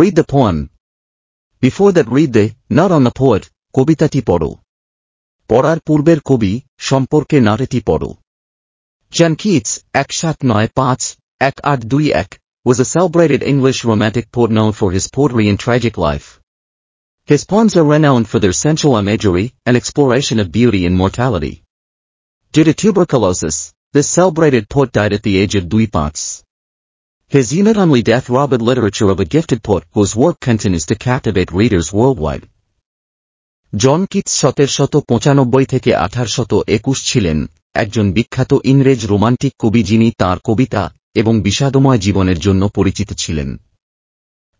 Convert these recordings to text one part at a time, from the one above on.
Read the poem. Before that read the Not on the Poet কবিতাটি পড়ো পড়ার পূর্বের কবি সম্পর্কে নারেটি পড়ো John Keats, সাত নয় পাঁচ এক was a celebrated English romantic poet known for his poetry and tragic life. His poems are renowned for their sensual imagery and exploration of beauty and mortality. Due to tuberculosis, this celebrated poet died at the age of 25. His unit-only death-robbed literature of a gifted poet whose work continues to captivate readers worldwide. John Keats শত পঁচানব্বই থেকে শত একুশ ছিলেন একজন বিখ্যাত ইংরেজ romantic কবি যিনি তাঁর কবিতা এবং বিষাদময় জীবনের জন্য পরিচিত ছিলেন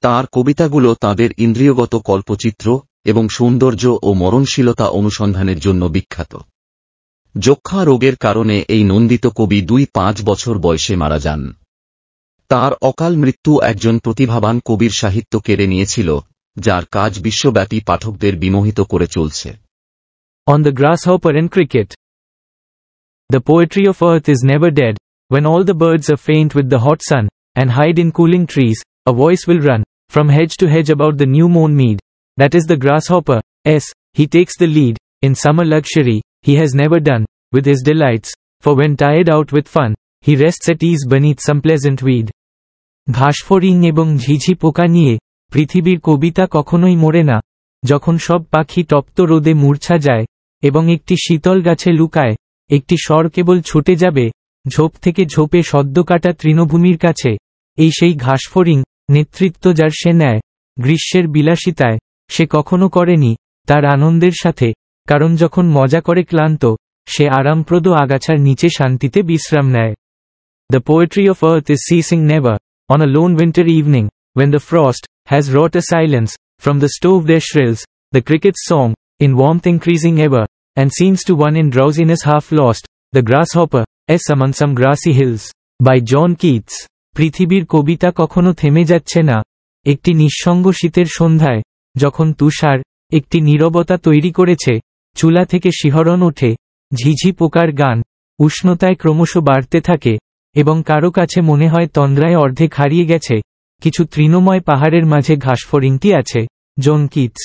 তার কবিতাগুলো তাদের ইন্দ্রিয়গত কল্পচিত্র এবং সৌন্দর্য ও মরণশীলতা অনুসন্ধানের জন্য বিখ্যাত যক্ষা রোগের কারণে এই নন্দিত কবি দুই পাঁচ বছর বয়সে মারা যান On the grasshopper and cricket, the poetry of earth is never dead. When all the birds are faint with the hot sun, and hide in cooling trees, a voice will run, from hedge to hedge about the new mown mead. That is the grasshopper, s, he takes the lead, in summer luxury, he has never done, with his delights, for when tired out with fun, he rests at ease beneath some pleasant weed. ঘাসফড়িং এবং ঝিঝি পোকা নিয়ে পৃথিবীর কবিতা কখনোই মরে না যখন সব পাখি তপ্ত রোদে মূর্ছা যায় এবং একটি শীতল গাছে লুকায় একটি স্বর কেবল ছুটে যাবে ঝোপ থেকে ঝোপে সদ্য কাটা তৃণভূমির কাছে এই সেই ঘাসফড়িং নেতৃত্ব যার সে নেয় গ্রীষ্মের বিলাসিতায় সে কখনো করেনি তার আনন্দের সাথে কারণ যখন মজা করে ক্লান্ত সে আরামপ্রদ আগাছার নিচে শান্তিতে বিশ্রাম নেয় the poetry of earth is ceasing never On a lone winter evening, when the frost has wrought a silence, from the stove there shrills the cricket's song, in warmth increasing ever, and seems to one in drowsiness half lost, the grasshopper, S among some grassy hills. By John Keats পৃথিবীর কবিতা কখনো থেমে যাচ্ছে না একটি নিঃসঙ্গ শীতের সন্ধ্যায় যখন তুষার একটি নীরবতা তৈরি করেছে চুলা থেকে শিহরণ ওঠে ঝিঝি পোকার গান উষ্ণতায় ক্রমশ বাড়তে থাকে এবং কারো কাছে মনে হয় তন্দ্রায় অর্ধেক হারিয়ে গেছে কিছু তৃণময় পাহাড়ের মাঝে ঘাসফড়িংটি আছে জোন কিটস